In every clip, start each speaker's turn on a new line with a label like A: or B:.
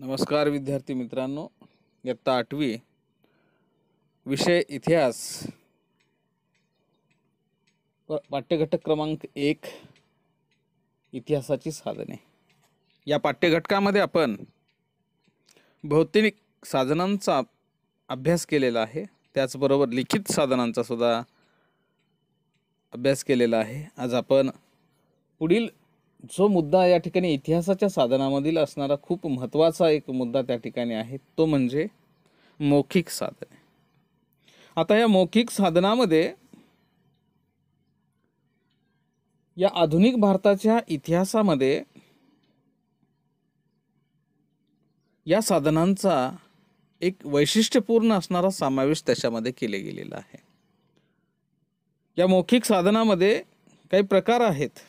A: नमस्कार विद्यार्थी मित्रांनो इयत्ता आठवी विषय इतिहास पाठ्यघटक क्रमांक एक इतिहासाची साधने या पाठ्यघटकामध्ये आपण भौतिक साधनांचा अभ्यास केलेला आहे त्याचबरोबर लिखित साधनांचा सुद्धा अभ्यास केलेला आहे आज आपण पुढील जो मुद्दा या ठिकाणी इतिहासाच्या साधनामधील असणारा खूप महत्त्वाचा एक मुद्दा त्या ठिकाणी आहे तो म्हणजे मौखिक साधन आता या मौखिक साधनामध्ये या आधुनिक भारताच्या इतिहासामध्ये या साधनांचा एक वैशिष्ट्यपूर्ण असणारा समावेश त्याच्यामध्ये केले गेलेला आहे या मौखिक साधनामध्ये काही प्रकार आहेत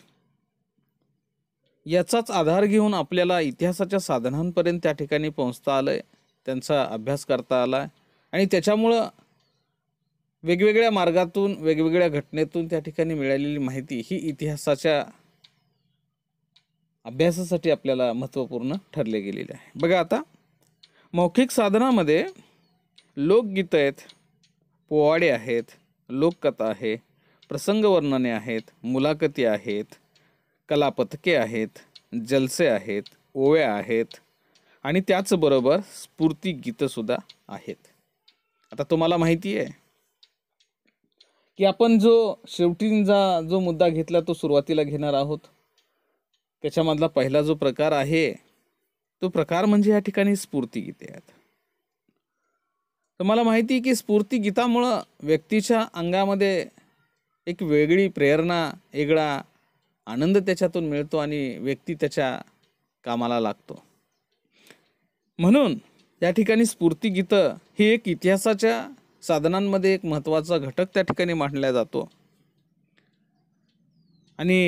A: याचाच आधार घेऊन आपल्याला इतिहासाच्या साधनांपर्यंत त्या ठिकाणी पोहोचता आलं आहे त्यांचा अभ्यास करता आला आहे आणि त्याच्यामुळं वेगवेगळ्या मार्गातून वेगवेगळ्या घटनेतून त्या ठिकाणी मिळालेली माहिती ही इतिहासाच्या अभ्यासासाठी आपल्याला महत्त्वपूर्ण ठरले गेलेले आहे बघा आता मौखिक साधनामध्ये लोकगीतं आहेत पोवाडे आहेत लोककथा आहे वर्णने आहेत मुलाखती आहेत कलापथके आहेत जलसे आहेत ओव्या आहेत आणि त्याचबरोबर स्फूर्ती गीतंसुद्धा आहेत आता तुम्हाला माहिती आहे की आपण जो शेवटींचा जो मुद्दा घेतला तो सुरुवातीला घेणार आहोत त्याच्यामधला पहिला जो प्रकार आहे तो प्रकार म्हणजे या ठिकाणी स्फूर्ती गीते आहेत तुम्हाला माहिती आहे की स्फूर्ती गीतामुळं व्यक्तीच्या अंगामध्ये एक वेगळी प्रेरणा वेगळा आनंद त्याच्यातून मिळतो आणि व्यक्ती त्याच्या कामाला लागतो म्हणून या ठिकाणी स्फूर्ती गीतं हे एक इतिहासाच्या साधनांमध्ये एक महत्त्वाचा घटक त्या ठिकाणी मांडला जातो आणि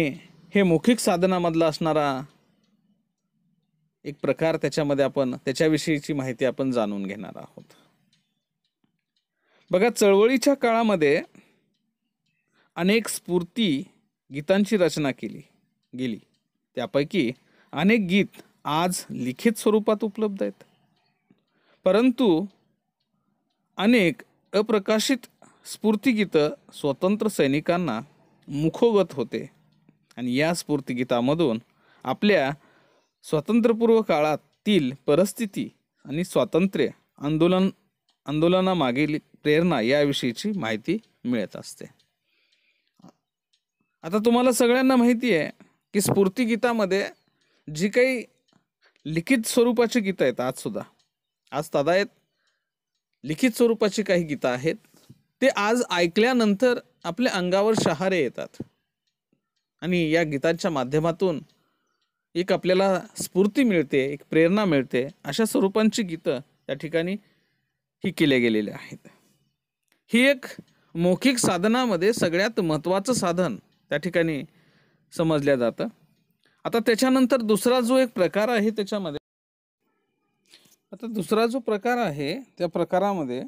A: हे मौखिक साधनामधला असणारा एक प्रकार त्याच्यामध्ये आपण त्याच्याविषयीची माहिती आपण जाणून घेणार आहोत बघा चळवळीच्या काळामध्ये अनेक स्फूर्ती गीतांची रचना केली गेली त्यापैकी अनेक गीत आज लिखित स्वरूपात उपलब्ध आहेत परंतु अनेक अप्रकाशित स्फूर्तीगीतं स्वतंत्र सैनिकांना मुखोगत होते आणि या स्फूर्तिगीतामधून आपल्या स्वातंत्र्यपूर्व काळातील परिस्थिती आणि स्वातंत्र्य आंदोलन आंदोलनामागील प्रेरणा याविषयीची माहिती मिळत असते आता तुम्हाला सगळ्यांना माहिती आहे की स्फूर्ती गीतामध्ये जी काही लिखित स्वरूपाची गीतं आहेत आजसुद्धा आज तदायत लिखित स्वरूपाची काही गीतं आहेत ते आज ऐकल्यानंतर आपल्या अंगावर शहारे येतात आणि या गीतांच्या माध्यमातून एक आपल्याला स्फूर्ती मिळते एक प्रेरणा मिळते अशा स्वरूपांची गीतं त्या ठिकाणी ही केले गेलेली आहेत ही एक मौखिक साधनामध्ये सगळ्यात महत्त्वाचं साधन त्या ठिकाणी समजल्या जातं आता त्याच्यानंतर दुसरा जो एक प्रकार आहे त्याच्यामध्ये आता दुसरा जो प्रकार आहे त्या प्रकारामध्ये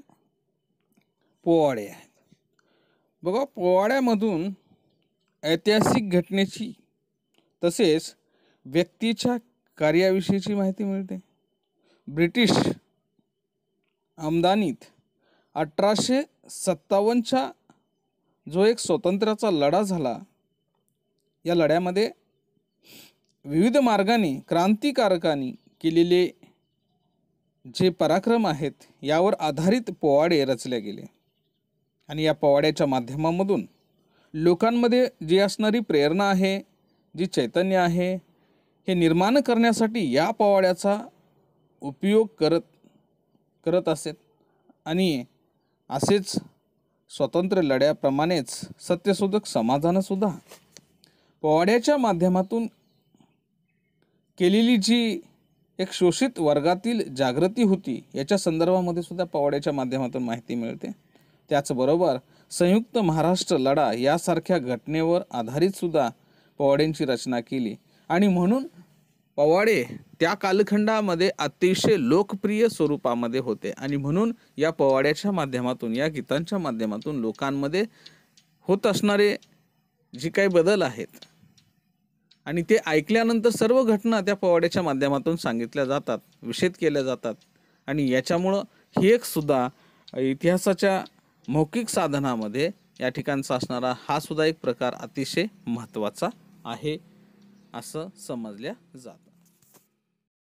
A: पोवाडे आहेत बघा पोवाड्यामधून ऐतिहासिक घटनेची तसेच व्यक्तीच्या कार्याविषयीची माहिती मिळते ब्रिटिश आमदानीत अठराशे सत्तावन्नच्या जो एक स्वातंत्र्याचा लढा झाला या लढ्यामध्ये विविध मार्गाने क्रांतिकारकांनी केलेले जे पराक्रम आहेत यावर आधारित पोवाडे रचले गेले आणि या पोवाड्याच्या माध्यमामधून लोकांमध्ये जी असणारी प्रेरणा आहे जी चैतन्य आहे हे निर्माण करण्यासाठी या पोवाड्याचा उपयोग करत करत असेल आणि असेच स्वतंत्र लढ्याप्रमाणेच सत्यशोधक समाधानंसुद्धा पोवाड्याच्या माध्यमातून केलेली जी एक शोषित वर्गातील जागृती होती याच्या संदर्भामध्ये सुद्धा पवाड्याच्या माध्यमातून माहिती मिळते त्याचबरोबर संयुक्त महाराष्ट्र लढा यासारख्या घटनेवर आधारित सुद्धा पवाड्यांची रचना केली आणि म्हणून पवाडे त्या कालखंडामध्ये अतिशय लोकप्रिय स्वरूपामध्ये होते आणि म्हणून या पवाड्याच्या माध्यमातून या गीतांच्या माध्यमातून लोकांमध्ये होत असणारे जी काही बदल आहेत आणि ते ऐकल्यानंतर सर्व घटना त्या पोवाड्याच्या माध्यमातून सांगितल्या जातात विषेद केल्या जातात आणि याच्यामुळं ही एक सुद्धा इतिहासाच्या मौखिक साधनामध्ये या ठिकाणचा असणारा हा सुद्धा एक प्रकार अतिशय महत्त्वाचा आहे असं समजल्या जातं